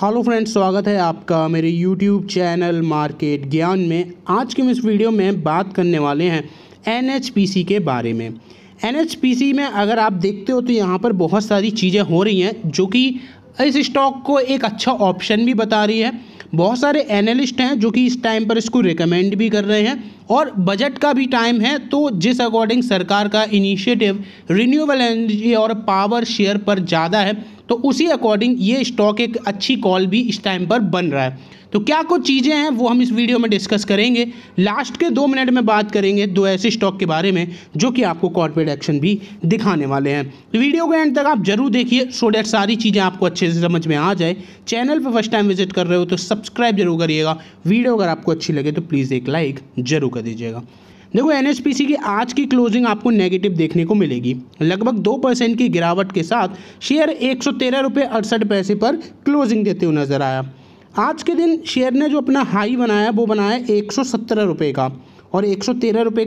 hello friends स्वागत है आपका मेरे यूट्यूब चैनल मार्केट ज्ञान में आज के हम इस वीडियो में बात करने वाले हैं एन के बारे में एन में अगर आप देखते हो तो यहाँ पर बहुत सारी चीज़ें हो रही हैं जो कि इस स्टॉक को एक अच्छा ऑप्शन भी बता रही है बहुत सारे एनालिस्ट हैं जो कि इस टाइम पर इसको रिकमेंड भी कर रहे हैं और बजट का भी टाइम है तो जिस अकॉर्डिंग सरकार का इनिशिएटिव रिन्यूएबल एनर्जी और पावर शेयर पर ज़्यादा है तो उसी अकॉर्डिंग ये स्टॉक एक अच्छी कॉल भी इस टाइम पर बन रहा है तो क्या कुछ चीज़ें हैं वो हम इस वीडियो में डिस्कस करेंगे लास्ट के दो मिनट में बात करेंगे दो ऐसे स्टॉक के बारे में जो कि आपको कॉर्पोरेट एक्शन भी दिखाने वाले हैं तो वीडियो के एंड तक आप जरूर देखिए सो डैट सारी चीज़ें आपको अच्छे से समझ में आ जाए चैनल पर फर्स्ट टाइम विजिट कर रहे हो तो सब्सक्राइब जरूर करिएगा वीडियो अगर आपको अच्छी लगे तो प्लीज़ एक लाइक जरूर कर दीजिएगा देखो एनएसपीसी की आज की क्लोजिंग आपको नेगेटिव देखने को मिलेगी लगभग दो परसेंट की गिरावट के साथ शेयर एक सौ पैसे पर क्लोजिंग देते हुए नजर आया आज के दिन शेयर ने जो अपना हाई बनाया वो बनाया एक सौ का और एक सौ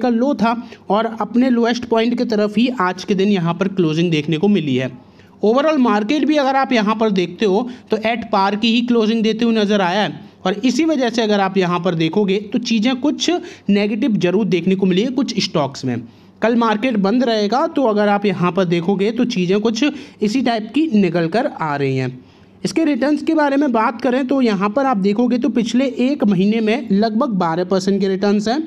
का लो था और अपने लोएस्ट पॉइंट की तरफ ही आज के दिन यहाँ पर क्लोजिंग देखने को मिली है ओवरऑल मार्केट भी अगर आप यहाँ पर देखते हो तो एट पार की ही क्लोजिंग देते हुए नज़र आया है और इसी वजह से अगर आप यहाँ पर देखोगे तो चीज़ें कुछ नेगेटिव जरूर देखने को मिली है कुछ स्टॉक्स में कल मार्केट बंद रहेगा तो अगर आप यहाँ पर देखोगे तो चीज़ें कुछ इसी टाइप की निकल कर आ रही हैं इसके रिटर्न्स के बारे में बात करें तो यहाँ पर आप देखोगे तो पिछले एक महीने में लगभग बारह परसेंट के रिटर्न्स हैं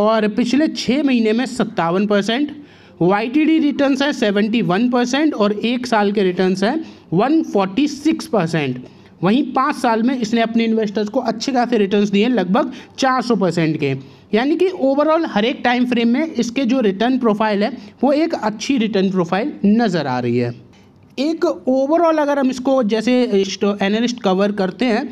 और पिछले छः महीने में सत्तावन percent Y T D return है सेवेंटी वन परसेंट और एक साल के रिटर्न हैं वन फोर्टी सिक्स परसेंट वहीं पाँच साल में इसने अपने इन्वेस्टर्स को अच्छे खासे रिटर्न्स दिए लगभग 400 परसेंट के यानी कि ओवरऑल हर एक टाइम फ्रेम में इसके जो रिटर्न प्रोफाइल है वो एक अच्छी रिटर्न प्रोफाइल नज़र आ रही है एक ओवरऑल अगर हम इसको जैसे एनालिस्ट कवर करते हैं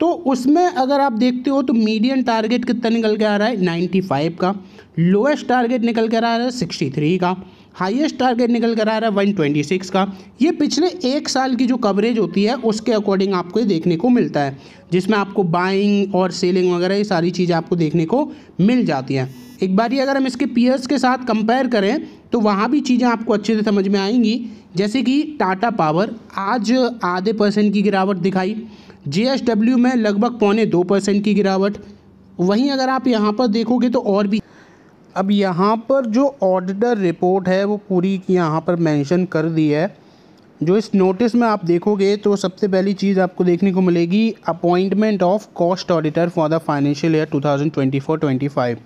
तो उसमें अगर आप देखते हो तो मीडियम टारगेट कितना निकल के आ रहा है 95 का लोएस्ट टारगेट निकल कर आ रहा है 63 का हाईएस्ट टारगेट निकल कर आ रहा है 126 का ये पिछले एक साल की जो कवरेज होती है उसके अकॉर्डिंग आपको ये देखने को मिलता है जिसमें आपको बाइंग और सेलिंग वगैरह ये सारी चीज़ें आपको देखने को मिल जाती हैं एक बार ये अगर हम इसके पीयर्स के साथ कंपेयर करें तो वहाँ भी चीज़ें आपको अच्छे से समझ में आएंगी जैसे कि टाटा पावर आज आधे परसेंट की गिरावट दिखाई जे में लगभग पौने दो परसेंट की गिरावट वहीं अगर आप यहाँ पर देखोगे तो और भी अब यहाँ पर जो ऑडिटर रिपोर्ट है वो पूरी यहाँ पर मेंशन कर दी है जो इस नोटिस में आप देखोगे तो सबसे पहली चीज़ आपको देखने को मिलेगी appointment of cost auditor for the financial year 2024-25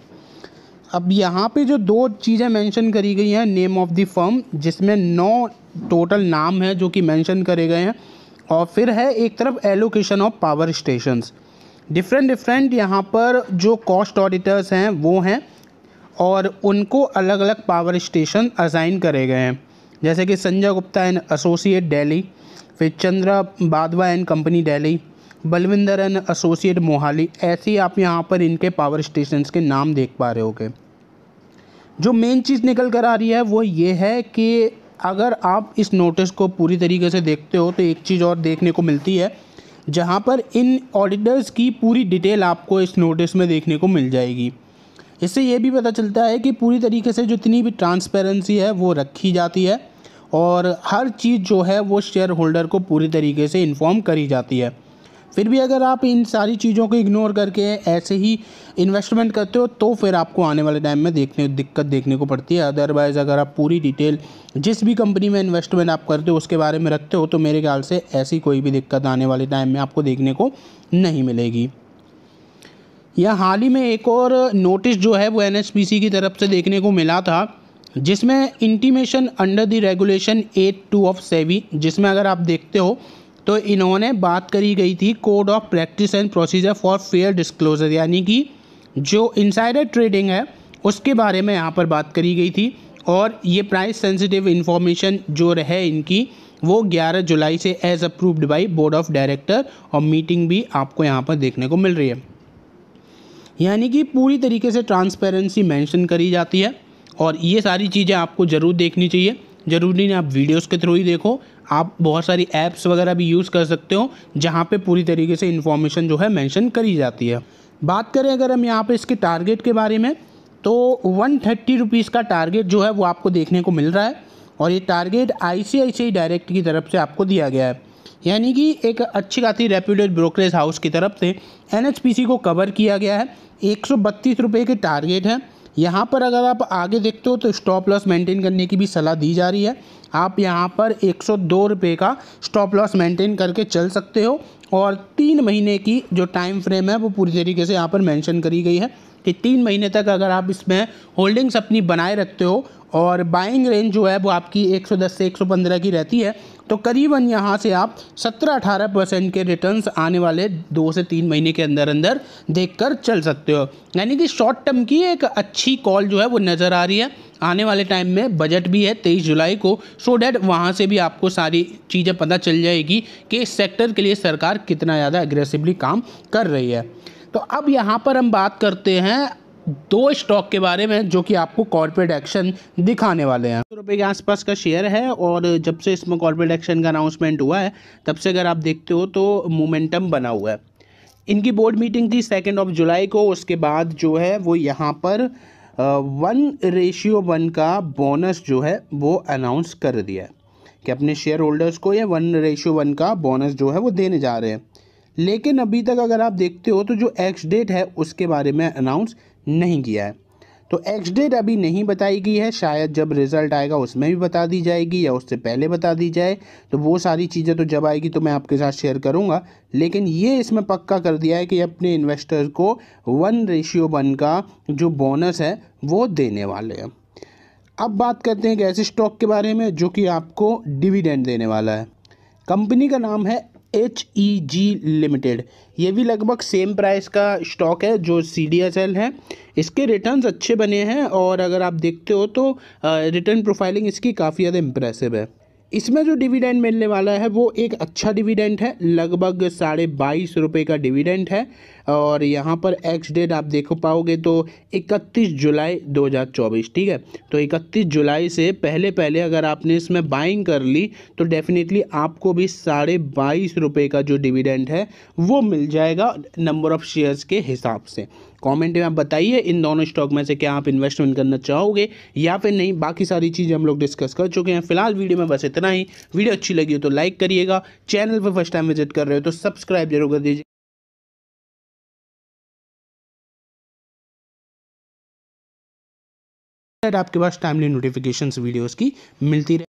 अब यहाँ पे जो दो चीज़ें मेंशन करी गई हैं नेम ऑफ़ द फर्म जिसमें नौ टोटल नाम है जो कि मेंशन करे गए हैं और फिर है एक तरफ allocation of power stations different different यहाँ पर जो कॉस्ट ऑडिटर्स हैं वो हैं और उनको अलग अलग पावर स्टेशन असाइन करे गए हैं जैसे कि संजय गुप्ता एंड एसोसिएट दिल्ली फिर Chandra Badwa and company Delhi Balwinder and associate Mohali ऐसे आप यहाँ पर इनके पावर स्टेशन के नाम देख पा रहे होगे जो मेन चीज़ निकल कर आ रही है वो ये है कि अगर आप इस नोटिस को पूरी तरीके से देखते हो तो एक चीज़ और देखने को मिलती है जहाँ पर इन ऑडिटर्स की पूरी डिटेल आपको इस नोटिस में देखने को मिल जाएगी इससे ये भी पता चलता है कि पूरी तरीके से जितनी भी ट्रांसपेरेंसी है वो रखी जाती है और हर चीज़ जो है वो शेयर होल्डर को पूरी तरीके से इन्फॉर्म करी जाती है फिर भी अगर आप इन सारी चीज़ों को इग्नोर करके ऐसे ही इन्वेस्टमेंट करते हो तो फिर आपको आने वाले टाइम में देखने दिक्कत देखने को पड़ती है अदरवाइज़ अगर आप पूरी डिटेल जिस भी कंपनी में इन्वेस्टमेंट आप करते हो उसके बारे में रखते हो तो मेरे ख्याल से ऐसी कोई भी दिक्कत आने वाले टाइम में आपको देखने को नहीं मिलेगी यह हाल ही में एक और नोटिस जो है वो एन की तरफ से देखने को मिला था जिसमें intimation under the regulation eight two of SEBI जिसमें अगर आप देखते हो तो इन्होंने बात करी गई थी code of practice and procedure for fair disclosure यानी कि जो इनसाइडर ट्रेडिंग है उसके बारे में यहाँ पर बात करी गई थी और ये प्राइस सेंसिटिव इन्फॉर्मेशन जो रहे इनकी वो 11 जुलाई से as approved by board of director और मीटिंग भी आपको यहाँ पर देखने को मिल रही है यानी कि पूरी तरीके से ट्रांसपेरेंसी मेंशन करी जाती है और ये सारी चीज़ें आपको ज़रूर देखनी चाहिए ज़रूरी नहीं आप वीडियोस के थ्रू ही देखो आप बहुत सारी ऐप्स वगैरह भी यूज़ कर सकते हो जहाँ पे पूरी तरीके से इन्फॉर्मेशन जो है मेंशन करी जाती है बात करें अगर हम यहाँ पर इसके टारगेट के बारे में तो वन थर्टी रुपीज़ का टारगेट जो है वो आपको देखने को मिल रहा है और ये टारगेट आई डायरेक्ट की तरफ से आपको दिया गया है यानी कि एक अच्छी खासी रेप्यूटेड ब्रोकरेज हाउस की तरफ से एन को कवर किया गया है एक सौ के टारगेट हैं यहाँ पर अगर आप आगे देखते हो तो स्टॉप लॉस मेंटेन करने की भी सलाह दी जा रही है आप यहाँ पर एक सौ का स्टॉप लॉस मेंटेन करके चल सकते हो और तीन महीने की जो टाइम फ्रेम है वो पूरी तरीके से यहाँ पर मेंशन करी गई है कि तीन महीने तक अगर आप इसमें होल्डिंग्स अपनी बनाए रखते हो और बाइंग रेंज जो है वो आपकी 110 से 115 की रहती है तो करीबन यहाँ से आप 17-18 परसेंट के रिटर्न्स आने वाले दो से तीन महीने के अंदर अंदर देख कर चल सकते हो यानी कि शॉर्ट टर्म की एक अच्छी कॉल जो है वो नज़र आ रही है आने वाले टाइम में बजट भी है तेईस जुलाई को सो डैट वहाँ से भी आपको सारी चीज़ें पता चल जाएगी कि इस सेक्टर के लिए सरकार कितना ज़्यादा एग्रेसिवली काम कर रही है तो अब यहाँ पर हम बात करते हैं दो स्टॉक के बारे में जो कि आपको कॉर्पोरेट एक्शन दिखाने वाले हैं सौ रुपये के आसपास का शेयर है और जब से इसमें कॉर्पोरेट एक्शन का अनाउंसमेंट हुआ है तब से अगर आप देखते हो तो मोमेंटम बना हुआ है इनकी बोर्ड मीटिंग थी सेकेंड ऑफ जुलाई को उसके बाद जो है वो यहाँ पर वन रेशियो वन का बोनस जो है वो अनाउंस कर दिया है कि अपने शेयर होल्डर्स को ये वन रेशियो वन का बोनस जो है वो देने जा रहे हैं लेकिन अभी तक अगर आप देखते हो तो जो एक्स डेट है उसके बारे में अनाउंस नहीं किया है तो एक्स डेट अभी नहीं बताई गई है शायद जब रिज़ल्ट आएगा उसमें भी बता दी जाएगी या उससे पहले बता दी जाए तो वो सारी चीज़ें तो जब आएगी तो मैं आपके साथ शेयर करूँगा लेकिन ये इसमें पक्का कर दिया है कि अपने इन्वेस्टर्स को वन रेशियो वन का जो बोनस है वो देने वाले हैं अब बात करते हैं एक ऐसे स्टॉक के बारे में जो कि आपको डिविडेंड देने वाला है कंपनी का नाम है एच ई जी लिमिटेड ये भी लगभग सेम प्राइस का स्टॉक है जो सी डी एस एल है इसके रिटर्न्स अच्छे बने हैं और अगर आप देखते हो तो रिटर्न प्रोफाइलिंग इसकी काफ़ी ज़्यादा इम्प्रेसिव है इसमें जो डिविडेंड मिलने वाला है वो एक अच्छा डिविडेंड है लगभग साढ़े बाईस रुपये का डिविडेंड है और यहाँ पर एक्स डेट आप देख पाओगे तो 31 जुलाई 2024 ठीक है तो 31 जुलाई से पहले पहले अगर आपने इसमें बाइंग कर ली तो डेफिनेटली आपको भी साढ़े बाईस रुपये का जो डिविडेंड है वो मिल जाएगा नंबर ऑफ़ शेयर्स के हिसाब से कमेंट में आप बताइए इन दोनों स्टॉक में से क्या आप इन्वेस्टमेंट करना चाहोगे या फिर नहीं बाकी सारी चीज़ें हम लोग डिस्कस कर चुके हैं फिलहाल वीडियो में बस इतना ही वीडियो अच्छी लगी हो तो लाइक करिएगा चैनल पर फर्स्ट टाइम विजिट कर रहे हो तो सब्सक्राइब जरूर कर दीजिए आपके पास टाइमली नोटिफिकेशंस वीडियोस की मिलती रहे